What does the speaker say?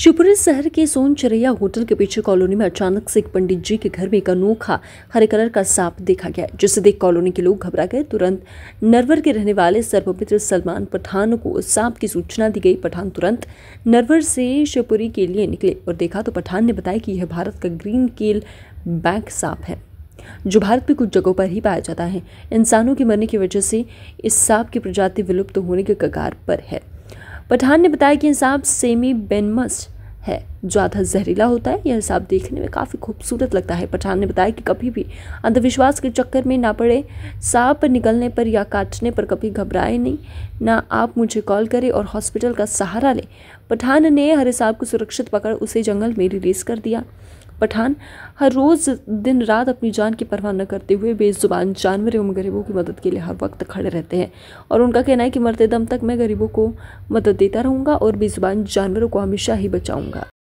शिवपुरी शहर के सोन चिरैया होटल के पीछे कॉलोनी में अचानक से एक पंडित जी के घर में एक अनोखा हरे कलर का सांप देखा गया जिसे देख कॉलोनी के लोग घबरा गए तुरंत नरवर के रहने वाले सर्वमित्र सलमान पठान को सांप की सूचना दी गई पठान तुरंत नरवर से शिवपुरी के लिए निकले और देखा तो पठान ने बताया कि यह भारत का ग्रीन केल बैंक सांप है जो भारत में कुछ जगहों पर ही पाया जाता है इंसानों के मरने की वजह से इस सांप की प्रजाति विलुप्त होने के कगार पर है पठान ने बताया कि यह सांप सेमी बेनमस्ट है जो आधा जहरीला होता है यह सांप देखने में काफ़ी खूबसूरत लगता है पठान ने बताया कि कभी भी अंधविश्वास के चक्कर में ना पड़े सांप निकलने पर या काटने पर कभी घबराए नहीं ना आप मुझे कॉल करें और हॉस्पिटल का सहारा लें पठान ने हरे सांप को सुरक्षित पकड़ उसे जंगल में रिलीज कर दिया पठान हर रोज़ दिन रात अपनी जान की परवाह न करते हुए बेजुबान जानवर एवं गरीबों की मदद के लिए हर वक्त खड़े रहते हैं और उनका कहना है कि मरते दम तक मैं गरीबों को मदद देता रहूँगा और बेजुबान जानवरों को हमेशा ही बचाऊँगा